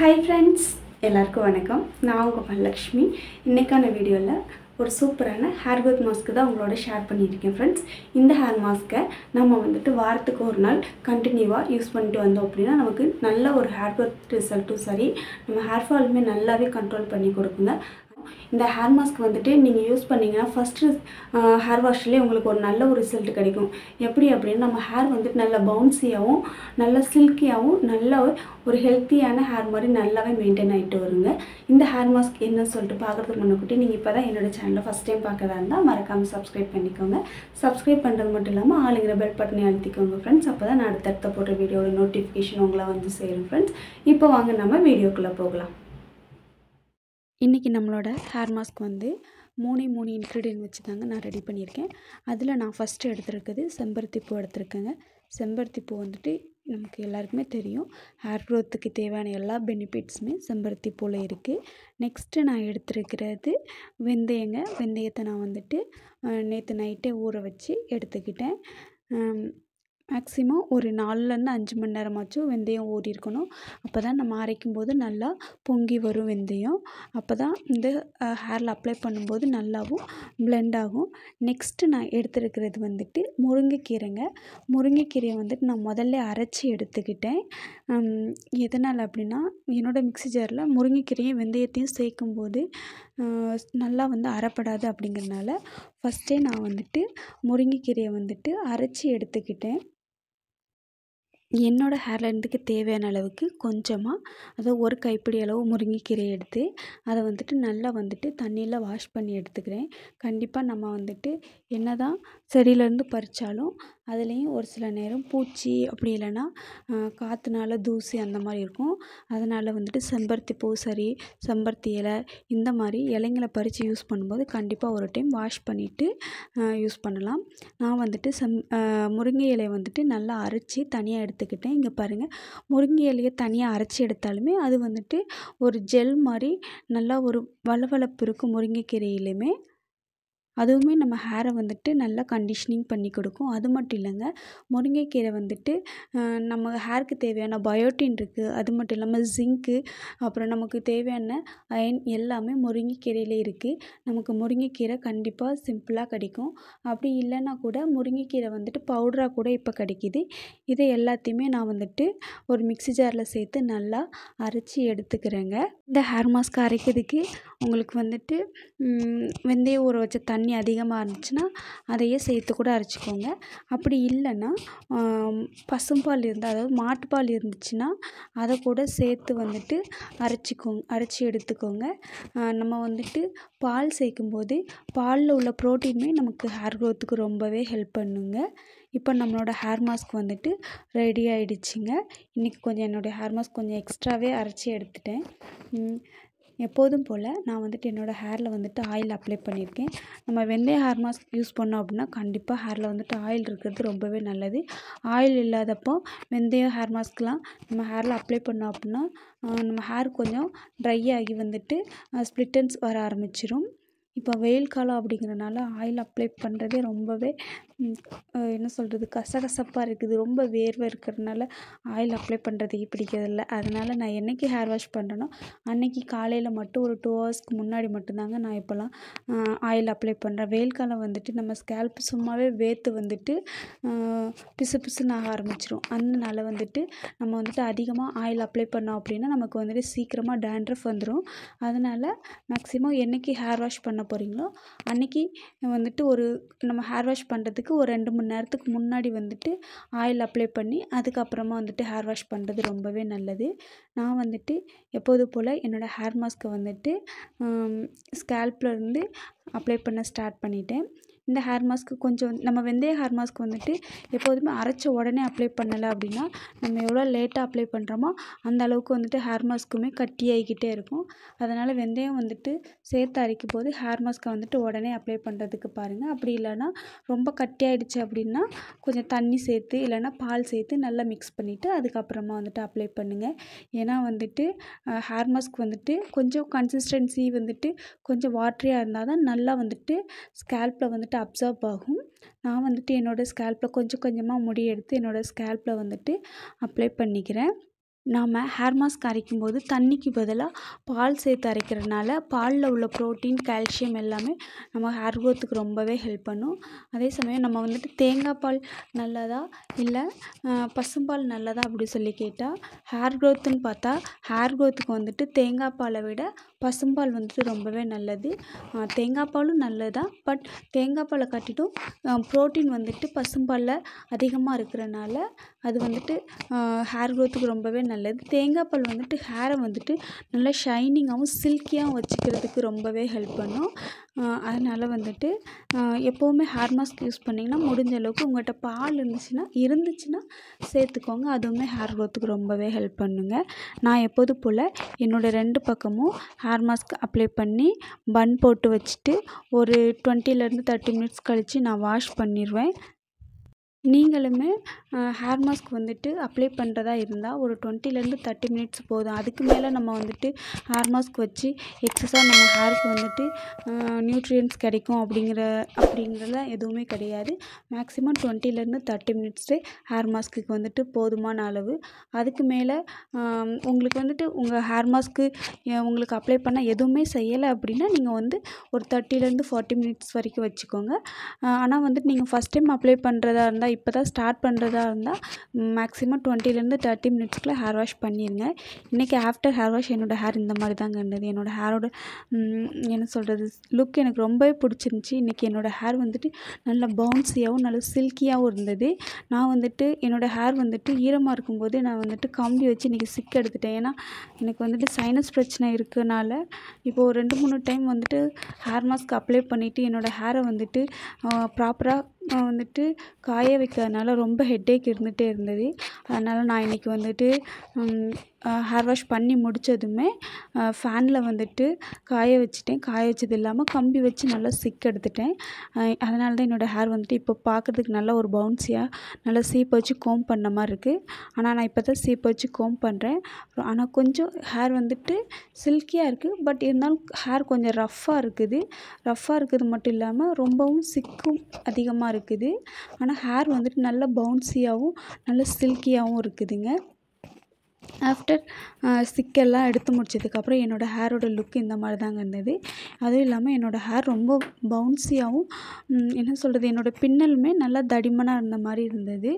hi friends எல்லாருக்கும் வணக்கம் நான் உங்கள் பல்லக்ஷ்மி இன்றைக்கான வீடியோவில் ஒரு சூப்பரான ஹேர் க்ரோத் மாஸ்க்கு தான் உங்களோட ஷேர் பண்ணியிருக்கேன் ஃப்ரெண்ட்ஸ் இந்த ஹேர் மாஸ்க்கை நம்ம வந்துட்டு வாரத்துக்கு ஒரு நாள் கண்டினியூவாக யூஸ் பண்ணிட்டு வந்தோம் அப்படின்னா நமக்கு நல்ல ஒரு ஹேர் க்ரோத் ரிசல்ட்டும் சரி நம்ம ஹேர் ஃபாலுமே நல்லாவே கண்ட்ரோல் பண்ணி கொடுக்குங்க இந்த ஹேர் மாஸ்க் வந்துட்டு நீங்கள் யூஸ் பண்ணிங்கன்னா ஃபஸ்ட்டு ஹேர் வாஷ்லேயே உங்களுக்கு ஒரு நல்ல ஒரு ரிசல்ட் கிடைக்கும் எப்படி அப்படின்னு நம்ம ஹேர் வந்துட்டு நல்ல பவுன்சியாகவும் நல்ல சில்கியாகவும் நல்ல ஒரு ஹெல்த்தியான ஹேர் மாதிரி நல்லாவே மெயின்டைன் ஆகிட்டு வருங்க இந்த ஹேர் மாஸ்க் என்னன்னு சொல்லிட்டு பார்க்குறதுக்கு முன்னக்கூட்டி நீங்கள் இப்போ தான் என்னோடய சேனலை ஃபஸ்ட் டைம் பார்க்குறதா இருந்தால் மறக்காமல் சப்ஸ்கிரைப் பண்ணிக்கோங்க சப்ஸ்கிரைப் பண்ணுறது மட்டும் இல்லாமல் ஆளுங்கிற பெல் பட்டனை அழுத்திக்கோங்க ஃப்ரெண்ட்ஸ் அப்போ தான் நான் அடுத்தடுத்த போடுற வீடியோட நோட்டிஃபிகேஷன் உங்களை வந்து சேரும் ஃப்ரெண்ட்ஸ் இப்போ வாங்க நம்ம வீடியோக்குள்ளே போகலாம் இன்றைக்கி நம்மளோட ஹேர் மாஸ்க் வந்து மூணு மூணு இன்க்ரீடியன்ட் வச்சு தாங்க நான் ரெடி பண்ணியிருக்கேன் அதில் நான் ஃபஸ்ட்டு எடுத்துருக்குது செம்பருத்தி பூ எடுத்திருக்கேங்க செம்பருத்தி பூ வந்துட்டு நமக்கு எல்லாருக்குமே தெரியும் ஹேர் க்ரோத்துக்கு தேவையான எல்லா பெனிஃபிட்ஸுமே செம்பருத்தி பூவில் இருக்குது நெக்ஸ்ட்டு நான் எடுத்துருக்கிறது வெந்தயங்க வெந்தயத்தை நான் வந்துட்டு நேற்று நைட்டே ஊற வச்சு எடுத்துக்கிட்டேன் மேக்ஸிமம் ஒரு நாலுலேருந்து அஞ்சு மணி நேரமாச்சும் வெந்தயம் இருக்கணும் அப்போ தான் நம்ம அரைக்கும் போது நல்லா பொங்கி வரும் வெந்தயம் அப்போ தான் இந்த ஹேரில் அப்ளை பண்ணும்போது நல்லாவும் பிளெண்ட் ஆகும் நெக்ஸ்ட்டு நான் எடுத்துருக்கிறது வந்துட்டு முருங்கைக்கீரைங்க முருங்கைக்கீரையை வந்துட்டு நான் முதல்ல அரைச்சி எடுத்துக்கிட்டேன் எதனால் அப்படின்னா என்னோடய மிக்சி ஜாரில் முருங்கைக்கீரையும் வெந்தயத்தையும் சேர்க்கும்போது நல்லா வந்து அரைப்படாது அப்படிங்கிறனால ஃபஸ்ட்டே நான் வந்துட்டு முருங்கைக்கீரையை வந்துட்டு அரைச்சி எடுத்துக்கிட்டேன் என்னோடய ஹேர்லைனுக்கு தேவையான அளவுக்கு கொஞ்சமாக அதை ஒரு கைப்பிடி அளவு முருங்கைக்கீரையை எடுத்து அதை வந்துட்டு நல்லா வந்துட்டு தண்ணியில் வாஷ் பண்ணி எடுத்துக்கிறேன் கண்டிப்பாக நம்ம வந்துட்டு என்ன தான் செடியிலேருந்து பறித்தாலும் அதுலேயும் ஒரு சில நேரம் பூச்சி அப்படி இல்லைன்னா காற்றுனால தூசி அந்த மாதிரி இருக்கும் அதனால் வந்துட்டு செம்பருத்தி பூ சரி செம்பருத்தி இலை இந்த மாதிரி இலைங்களை பறித்து யூஸ் பண்ணும்போது கண்டிப்பாக ஒரு டைம் வாஷ் பண்ணிவிட்டு யூஸ் பண்ணலாம் நான் வந்துட்டு செம் முருங்கை இலையை வந்துட்டு நல்லா அரைச்சி தனியாக எடுத்து எடுத்துக்கிட்டேன் இங்கே பாருங்கள் முருங்கை இலையை தனியாக அரைச்சி எடுத்தாலுமே அது வந்துட்டு ஒரு ஜெல் மாதிரி நல்லா ஒரு வளவளப்பு இருக்கும் முருங்கைக்கீரையிலையுமே அதுவுமே நம்ம ஹேரை வந்துட்டு நல்லா கண்டிஷ்னிங் பண்ணி கொடுக்கும் அது மட்டும் இல்லைங்க முருங்கைக்கீரை வந்துட்டு நம்ம ஹேருக்கு தேவையான பயோட்டின் இருக்குது அது மட்டும் இல்லாமல் ஜிங்க்கு அப்புறம் நமக்கு தேவையான அயன் எல்லாமே முருங்கைக்கீரையில் இருக்குது நமக்கு முருங்கைக்கீரை கண்டிப்பாக சிம்பிளாக கிடைக்கும் அப்படி இல்லைன்னா கூட முருங்கைக்கீரை வந்துட்டு பவுடராக கூட இப்போ கிடைக்கிது இதை எல்லாத்தையுமே நான் வந்துட்டு ஒரு மிக்ஸி ஜாரில் சேர்த்து நல்லா அரைச்சி எடுத்துக்கிறேங்க இந்த ஹேர் மாஸ்க் அரைக்கிறதுக்கு உங்களுக்கு வந்துட்டு வெந்தயம் ஊற வச்ச தண்ணி தண்ணி அதிகமாக இருந்துச்சுன்னா அதையே சேர்த்து கூட அரைச்சிக்கோங்க அப்படி இல்லைன்னா பசும்பால் இருந்தால் அதாவது மாட்டுப்பால் இருந்துச்சுன்னா அதை கூட சேர்த்து வந்துட்டு அரைச்சிக்கோங்க அரைச்சி எடுத்துக்கோங்க நம்ம வந்துட்டு பால் சேர்க்கும்போது பாலில் உள்ள ப்ரோட்டீனுமே நமக்கு ஹேர் க்ரோத்துக்கு ரொம்பவே ஹெல்ப் பண்ணுங்க இப்போ நம்மளோட ஹேர் மாஸ்க் வந்துட்டு ரெடி ஆகிடுச்சிங்க இன்றைக்கி கொஞ்சம் என்னுடைய ஹேர் மாஸ்க் கொஞ்சம் எக்ஸ்ட்ராவே அரைச்சி எடுத்துட்டேன் எப்போதும் போல் நான் வந்துட்டு என்னோடய ஹேரில் வந்துட்டு ஆயில் அப்ளை பண்ணியிருக்கேன் நம்ம வெந்தய ஹேர் மாஸ்க் யூஸ் பண்ணோம் அப்படின்னா கண்டிப்பாக ஹேரில் வந்துட்டு ஆயில் இருக்கிறது ரொம்பவே நல்லது ஆயில் இல்லாதப்போ வெந்தயம் ஹேர் மாஸ்க்லாம் நம்ம ஹேரில் அப்ளை பண்ணோம் அப்படின்னா நம்ம ஹேர் கொஞ்சம் ட்ரை ஆகி வந்துட்டு ஸ்ப்ளிட்டன்ஸ் வர ஆரம்பிச்சிடும் இப்போ வெயில் காலம் அப்படிங்கிறனால ஆயில் அப்ளை பண்ணுறதே ரொம்பவே என்ன சொல்கிறது கசகசப்பாக இருக்குது ரொம்ப வேர்வை இருக்கிறனால ஆயில் அப்ளை பண்ணுறதுக்கு பிடிக்கிறதில்ல அதனால் நான் என்னைக்கு ஹேர் வாஷ் பண்ணுறேனோ அன்னைக்கு காலையில் மட்டும் ஒரு டூ ஹவர்ஸ்க்கு முன்னாடி மட்டும்தாங்க நான் இப்போல்லாம் ஆயில் அப்ளை பண்ணுறேன் வெயில் காலம் வந்துட்டு நம்ம ஸ்கேல்ப் சும்மாவே வேர்த்து வந்துட்டு பிசு பிசுன்னு ஆக ஆரம்பிச்சிடும் அதனால வந்துட்டு நம்ம வந்துட்டு அதிகமாக ஆயில் அப்ளை பண்ணோம் அப்படின்னா நமக்கு வந்துட்டு சீக்கிரமாக டேண்ட்ரஃப் வந்துடும் அதனால் மேக்ஸிமம் என்னைக்கு ஹேர் வாஷ் பண்ண பண்ண போகிறீங்களோ அன்றைக்கி வந்துட்டு ஒரு நம்ம ஹேர் வாஷ் பண்ணுறதுக்கு ஒரு ரெண்டு மணி நேரத்துக்கு முன்னாடி வந்துட்டு ஆயில் அப்ளை பண்ணி அதுக்கப்புறமா வந்துட்டு ஹேர் வாஷ் பண்ணுறது ரொம்பவே நல்லது நான் வந்துட்டு எப்போது போல் என்னோடய ஹேர் மாஸ்க்கை வந்துட்டு ஸ்கேல்ப்லேருந்து அப்ளை பண்ண ஸ்டார்ட் பண்ணிட்டேன் இந்த ஹேர் மாஸ்க்கு கொஞ்சம் நம்ம வெந்தய ஹேர் மாஸ்க் வந்துட்டு எப்போதுமே அரைச்ச உடனே அப்ளை பண்ணலை அப்படின்னா நம்ம எவ்வளோ லேட்டாக அப்ளை பண்ணுறோமோ அந்த அளவுக்கு வந்துட்டு ஹேர் மாஸ்க்குமே கட்டி ஆகிக்கிட்டே இருக்கும் அதனால் வெந்தயம் வந்துட்டு சேர்த்து அரைக்கும் போது ஹேர் மாஸ்க்கை வந்துட்டு உடனே அப்ளை பண்ணுறதுக்கு பாருங்கள் அப்படி இல்லைனா ரொம்ப கட்டி ஆகிடுச்சு அப்படின்னா கொஞ்சம் தண்ணி சேர்த்து இல்லைனா பால் சேர்த்து நல்லா மிக்ஸ் பண்ணிவிட்டு அதுக்கப்புறமா வந்துட்டு அப்ளை பண்ணுங்கள் ஏன்னா வந்துட்டு ஹேர் மாஸ்க் வந்துட்டு கொஞ்சம் கன்சிஸ்டன்சி வந்துட்டு கொஞ்சம் வாட்ரியாக இருந்தால் தான் நல்லா வந்துட்டு ஸ்கேல்பில் வந்துட்டு அப்சர்வ் ஆகும் நான் வந்துட்டு என்னோடய ஸ்கேல்பில் கொஞ்சம் கொஞ்சமாக முடி எடுத்து என்னோடய ஸ்கேல்பில் வந்துட்டு அப்ளை பண்ணிக்கிறேன் நாம் ஹேர் மாஸ்க் அரைக்கும் போது தண்ணிக்கு பதிலாக பால் சேர்த்து அரைக்கிறதுனால பாலில் உள்ள ப்ரோட்டீன் கால்சியம் எல்லாமே நம்ம ஹேர் க்ரோத்துக்கு ரொம்பவே ஹெல்ப் பண்ணும் அதே சமயம் நம்ம வந்துட்டு தேங்காய் பால் நல்லதா இல்லை பசும்பால் நல்லதா அப்படி சொல்லி கேட்டால் ஹேர் க்ரோத்துன்னு பார்த்தா ஹேர் க்ரோத்துக்கு வந்துட்டு தேங்காய் பாலை விட பசும்பால் வந்துட்டு ரொம்பவே நல்லது தேங்காய் பாலும் நல்லது தான் பட் தேங்காய் பாலை காட்டிட்டும் ப்ரோட்டீன் வந்துட்டு பசும்பாலில் அதிகமாக இருக்கிறனால அது வந்துட்டு ஹேர் க்ரோத்துக்கு ரொம்பவே நல்லது தேங்காய் பால் வந்துட்டு ஹேரை வந்துட்டு நல்லா ஷைனிங்காகவும் சில்கியாகவும் வச்சுக்கிறதுக்கு ரொம்பவே ஹெல்ப் பண்ணும் அதனால் வந்துட்டு எப்போவுமே ஹேர் மாஸ்க் யூஸ் பண்ணிங்கன்னா முடிஞ்ச அளவுக்கு உங்கள்கிட்ட பால் இருந்துச்சுன்னா இருந்துச்சுன்னா சேர்த்துக்கோங்க அதுவுமே ஹேர் க்ரோத்துக்கு ரொம்பவே ஹெல்ப் பண்ணுங்க நான் எப்போது போல் என்னோடய ரெண்டு பக்கமும் ஹேர் ஹேர் மாஸ்க் அப்ளை பண்ணி பன் போட்டு வச்சுட்டு ஒரு டுவெண்ட்டிலேருந்து தேர்ட்டி மினிட்ஸ் கழித்து நான் வாஷ் பண்ணிடுவேன் நீங்களுமே ஹேர் மாஸ்க் வந்துட்டு அப்ளை பண்ணுறதா இருந்தால் ஒரு டுவெண்ட்டிலேருந்து தேர்ட்டி மினிட்ஸ் போதும் அதுக்கு மேலே நம்ம வந்துட்டு ஹேர் மாஸ்க் வச்சு எக்ஸஸாக நம்ம ஹேருக்கு வந்துட்டு நியூட்ரியன்ஸ் கிடைக்கும் அப்படிங்கிற அப்படிங்கிறதுலாம் எதுவுமே கிடையாது மேக்ஸிமம் டுவெண்ட்டிலேருந்து தேர்ட்டி மினிட்ஸு ஹேர் மாஸ்க்குக்கு வந்துட்டு போதுமான அளவு அதுக்கு மேலே உங்களுக்கு வந்துட்டு உங்கள் ஹேர் மாஸ்க்கு உங்களுக்கு அப்ளை பண்ணால் எதுவுமே செய்யலை அப்படின்னா நீங்கள் வந்து ஒரு தேர்ட்டிலேருந்து ஃபார்ட்டி மினிட்ஸ் வரைக்கும் வச்சுக்கோங்க ஆனால் வந்துட்டு நீங்கள் ஃபஸ்ட் டைம் அப்ளை பண்ணுறதா இருந்தால் இப்போ தான் ஸ்டார்ட் பண்ணுறதா இருந்தால் மேக்ஸிமம் டுவெண்ட்டிலேருந்து தேர்ட்டி மினிட்ஸ்க்குள்ளே ஹேர் வாஷ் பண்ணிடுங்க இன்றைக்கி ஆஃப்டர் ஹேர் வாஷ் என்னோடய ஹேர் இந்த மாதிரி தாங்க இருந்தது என்னோடய ஹேரோட என்ன சொல்கிறது லுக் எனக்கு ரொம்பவே பிடிச்சிருந்துச்சி இன்றைக்கி என்னோடய ஹேர் வந்துட்டு நல்ல பவுன்ஸியாகவும் நல்ல சில்கியாகவும் இருந்தது நான் வந்துட்டு என்னோடய ஹேர் வந்துட்டு ஈரமாக இருக்கும்போது நான் வந்துட்டு கம்பி வச்சு இன்றைக்கி சிக் எடுத்துட்டேன் ஏன்னா எனக்கு வந்துட்டு சைனஸ் பிரச்சனை இருக்கனால இப்போ ஒரு ரெண்டு மூணு டைம் வந்துட்டு ஹேர் மாஸ்க் அப்ளை பண்ணிவிட்டு என்னோடய ஹேரை வந்துட்டு ப்ராப்பராக வந்துட்டு காய வைக்கிறதுனால ரொம்ப ஹெட்டேக் இருந்துகிட்டே இருந்தது அதனால் நான் இன்றைக்கி வந்துட்டு ஹேர் வாஷ் பண்ணி முடித்ததுமே ஃபேனில் வந்துட்டு காய வச்சுட்டேன் காய வச்சது இல்லாமல் கம்பி வச்சு நல்லா சிக் எடுத்துட்டேன் அதனால தான் என்னோடய ஹேர் வந்துட்டு இப்போ பார்க்குறதுக்கு நல்லா ஒரு பவுன்ஸியாக நல்லா சீப்பை வச்சு கோம் பண்ண மாதிரி இருக்குது ஆனால் நான் இப்போ தான் சீப்பு வச்சு கோம் பண்ணுறேன் ஆனால் கொஞ்சம் ஹேர் வந்துட்டு சில்கியாக இருக்குது பட் இருந்தாலும் ஹேர் கொஞ்சம் ரஃப்பாக இருக்குது ரஃப்பாக இருக்கிறது மட்டும் இல்லாமல் ரொம்பவும் சிக்கும் அதிகமாக இருக்குது இருக்குது ஆனால் ஹேர் வந்துட்டு நல்ல பவுன்ஸியாகவும் நல்ல சில்கியாகவும் இருக்குதுங்க ஆஃப்டர் ஸ்டிக்கெல்லாம் எடுத்து முடிச்சதுக்கப்புறம் என்னோடய ஹேரோட லுக் இந்த மாதிரி தாங்க இருந்தது அதுவும் இல்லாமல் என்னோடய ஹேர் ரொம்ப பவுன்ஸியாகவும் என்ன சொல்கிறது என்னோடய பின்னலுமே நல்லா தடிமனாக இருந்த மாதிரி இருந்தது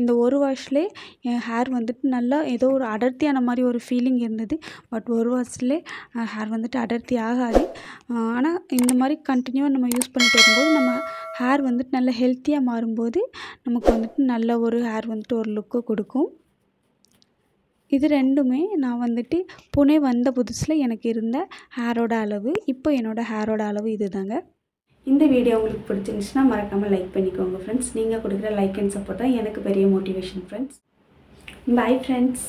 இந்த ஒரு வாஷ்லே என் ஹேர் வந்துட்டு நல்லா ஏதோ ஒரு அடர்த்தியான மாதிரி ஒரு ஃபீலிங் இருந்தது பட் ஒரு வாஷ்லே ஹேர் வந்துட்டு அடர்த்தி ஆகாது ஆனால் இந்த மாதிரி கண்டினியூவாக நம்ம யூஸ் பண்ணிட்டு வரும்போது நம்ம ஹேர் வந்துட்டு நல்ல ஹெல்த்தியாக மாறும்போது நமக்கு வந்துட்டு நல்ல ஒரு ஹேர் வந்துட்டு ஒரு லுக்கு கொடுக்கும் இது ரெண்டுமே நான் வந்துட்டு புனே வந்த புதுசில் எனக்கு இருந்த ஹேரோட அளவு இப்போ என்னோடய ஹேரோட அளவு இது தாங்க இந்த வீடியோ உங்களுக்கு பிடிச்சிருந்துச்சுன்னா மறக்காமல் லைக் பண்ணிக்கோங்க ஃப்ரெண்ட்ஸ் நீங்கள் கொடுக்குற லைக் அண்ட் சப்போர்ட் தான் எனக்கு பெரிய மோட்டிவேஷன் ஃப்ரெண்ட்ஸ் பாய் ஃப்ரெண்ட்ஸ்